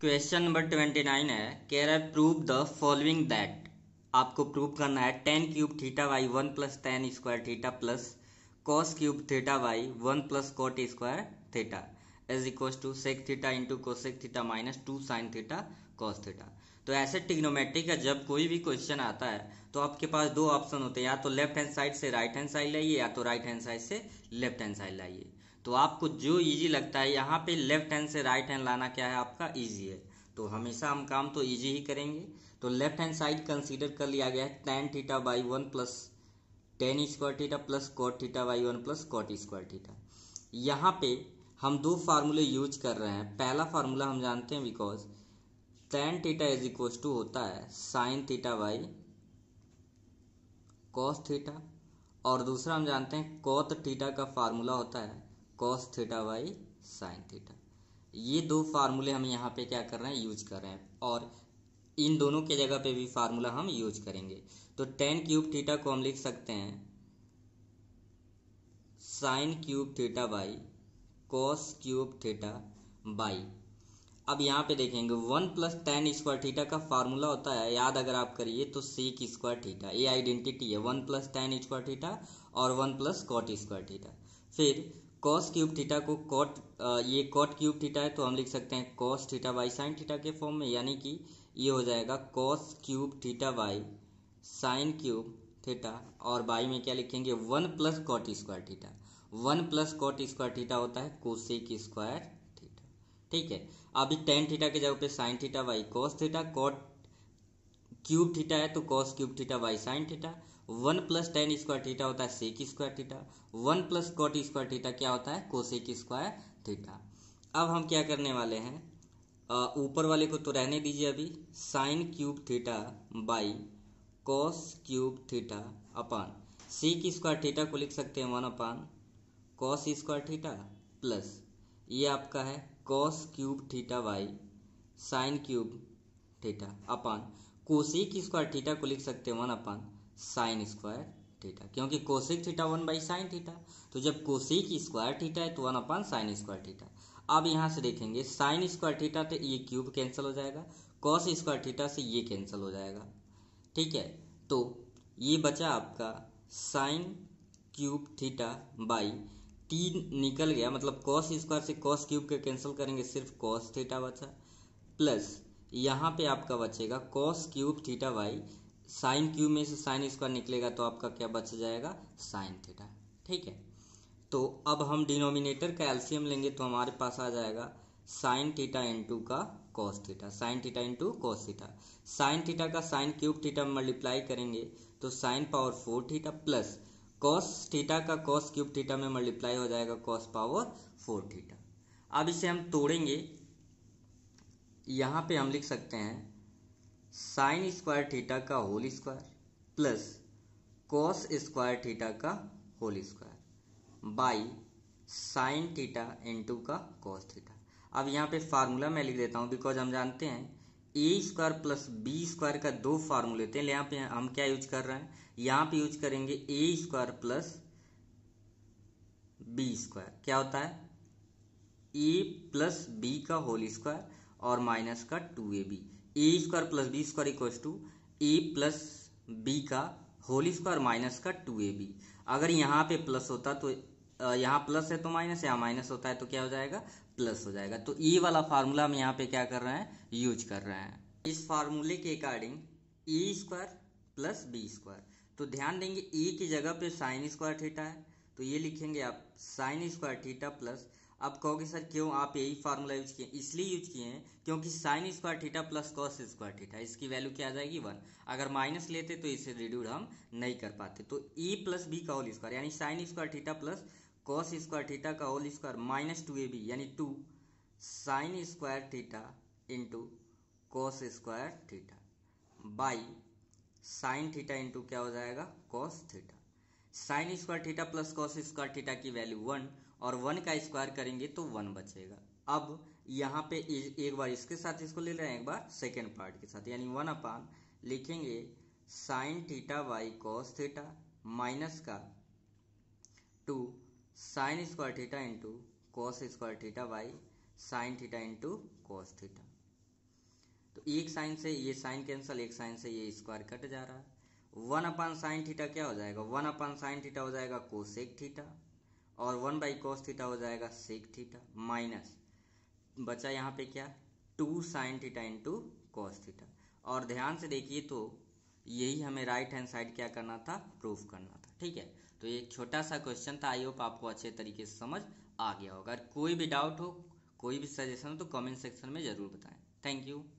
question number twenty nine है care I prove the following that आपको prove करना है tan cube theta by one plus tan square theta plus cos cube theta by one plus cot square theta is equal to sec theta into cosec theta minus two sin theta cos theta तो ऐसे trigonometry का जब कोई भी question आता है तो आपके पास दो ऑप्शन होते हैं या तो लेफ्ट हैंड साइड से राइट हैंड साइड लाइए या तो राइट हैंड साइड से लेफ्ट हैंड साइड लाइए तो आपको जो ईजी लगता है यहाँ पे लेफ्ट हैंड से राइट हैंड लाना क्या है आपका ईजी है तो हमेशा हम काम तो ईजी ही करेंगे तो लेफ्ट हैंड साइड कंसीडर कर लिया गया है tan theta by one plus tan square theta plus cot theta by one plus cot square theta यहाँ पे हम दो फार्मूले यूज कर रहे हैं पहला फार्मूला हम जानते हैं because tan theta is equal to होता है sin theta by cos theta और दूसरा हम जानते हैं कॉत थीटा का फार्मूला होता है cos theta by sin theta ये दो फार्मूले हम यहाँ पे क्या कर रहे हैं यूज कर रहे हैं और इन दोनों के जगह पे भी फार्मूला हम यूज करेंगे तो टेन क्यूब थीटा को हम लिख सकते हैं sin cube theta by cos cube theta by अब यहाँ पे देखेंगे one plus tan square theta का फार्मूला होता है याद अगर आप करिए तो सीक स्क्वायर थीटा ये आइडेंटिटी है one plus tan square theta और one plus cot square theta फिर कॉस क्यूब थीटा को कॉट ये कॉट क्यूब थीटा है तो हम लिख सकते हैं cos theta by sin theta के फॉर्म में यानी कि ये हो जाएगा cos cube theta by sin cube theta और बाई में क्या लिखेंगे one plus cot square theta one plus cot square theta होता है कोसेक स्क्वायर थीटा ठीक है अभी टेन थीटा के जगह पे sin theta by cos theta cot cube theta है तो cos cube theta by sin theta one plus tan square theta होता है sec square theta one plus cot square theta क्या होता है कोसेक स्क्वायर थीटा अब हम क्या करने वाले हैं ऊपर वाले को तो रहने दीजिए अभी sin cube theta by cos cube theta upon sec square theta को लिख सकते हैं one upon cos square theta plus ये आपका है cos cube theta by sin cube theta upon cosec square theta को लिख सकते हैं one upon sin square theta क्योंकि cosec theta one by sin theta तो जब कोशिक स्क्वायर थीटा है तो one upon sin square theta अब यहाँ से देखेंगे साइन स्क्वायर थीटा तो ये क्यूब कैंसिल हो जाएगा कॉस स्क्वायर थीटा से ये कैंसिल हो जाएगा ठीक है तो ये बचा आपका साइन क्यूब थीटा बाई तीन निकल गया मतलब कॉस स्क्वायर से कॉस क्यूब के कैंसिल करेंगे सिर्फ कॉस थीटा बचा प्लस यहाँ पे आपका बचेगा cos cube theta by sin cube में से साइन स्क्वायर निकलेगा तो आपका क्या बच जाएगा साइन थीटा ठीक है तो अब हम डिनोमिनेटर का एल्सियम लेंगे तो हमारे पास आ जाएगा साइन थीटा इंटू का cos theta sin theta into cos theta sin theta का साइन क्यूब थीटा मल्टीप्लाई करेंगे तो sin power four theta plus cos theta का कॉस क्यूब थीटा में मल्टीप्लाई हो जाएगा कॉस पावर फोर थीटा अब इसे हम तोड़ेंगे यहाँ पे हम लिख सकते हैं साइन स्क्वायर थीटा का whole square plus cos square theta का whole square by sin theta into का कॉस थीटा अब यहाँ पे फार्मूला मैं लिख देता हूँ बिकॉज हम जानते हैं A square plus B square का दो फार्मूले थे यहाँ पे हम क्या यूज कर रहे हैं यहाँ पे यूज करेंगे A square plus B square क्या होता है ए प्लस बी का होल स्क्वायर और माइनस का two A B A square plus B square equal to A plus B का होल स्क्वायर माइनस का टू ए बी अगर यहाँ पे प्लस होता तो यहाँ प्लस है तो माइनस यहाँ माइनस होता है तो क्या हो जाएगा प्लस हो जाएगा तो ई वाला फार्मूला हम यहाँ पे क्या कर रहे हैं यूज कर रहे हैं इस फार्मूले के according A square plus B square तो ध्यान देंगे ए की जगह पे साइन स्क्वायर थीटा है तो ये लिखेंगे आप साइन स्क्वायर थीटा प्लस अब कहोगे सर क्यों आप यही फार्मूला यूज किए इसलिए यूज किए हैं क्योंकि sin square theta plus cos square theta इसकी वैल्यू क्या आ जाएगी वन अगर माइनस लेते तो इसे रिड्यूड हम नहीं कर पाते तो ए प्लस बी का होल स्क्वायर यानी sin square theta plus cos square theta का whole square minus two A B यानी two sin square theta into cos square theta by sin theta into क्या हो जाएगा cos theta sin square theta plus cos square theta की value one और one का square करेंगे तो one बचेगा अब यहाँ पे एक बार इसके साथ इसको ले रहे हैं एक बार सेकेंड पार्ट के साथ यानी वन अपान लिखेंगे sin theta by cos theta minus का two sin square theta into cos square theta by sin theta into cos theta तो एक साइन से ये साइन कैंसिल एक साइन से ये स्क्वायर कट जा रहा है वन अपन साइन थीटा क्या हो जाएगा वन अपन साइन थीटा हो जाएगा कोसेक थीटा और वन बाई कोस थीटा हो जाएगा सेक थीटा माइनस बचा यहाँ पे क्या two sin theta into cos theta और ध्यान से देखिए तो यही हमें राइट हैंड साइड क्या करना था प्रूफ करना था ठीक है तो ये छोटा सा क्वेश्चन था आई होप आपको अच्छे तरीके से समझ आ गया होगा अगर कोई भी डाउट हो कोई भी सजेशन हो तो कमेंट सेक्शन में ज़रूर बताएं थैंक यू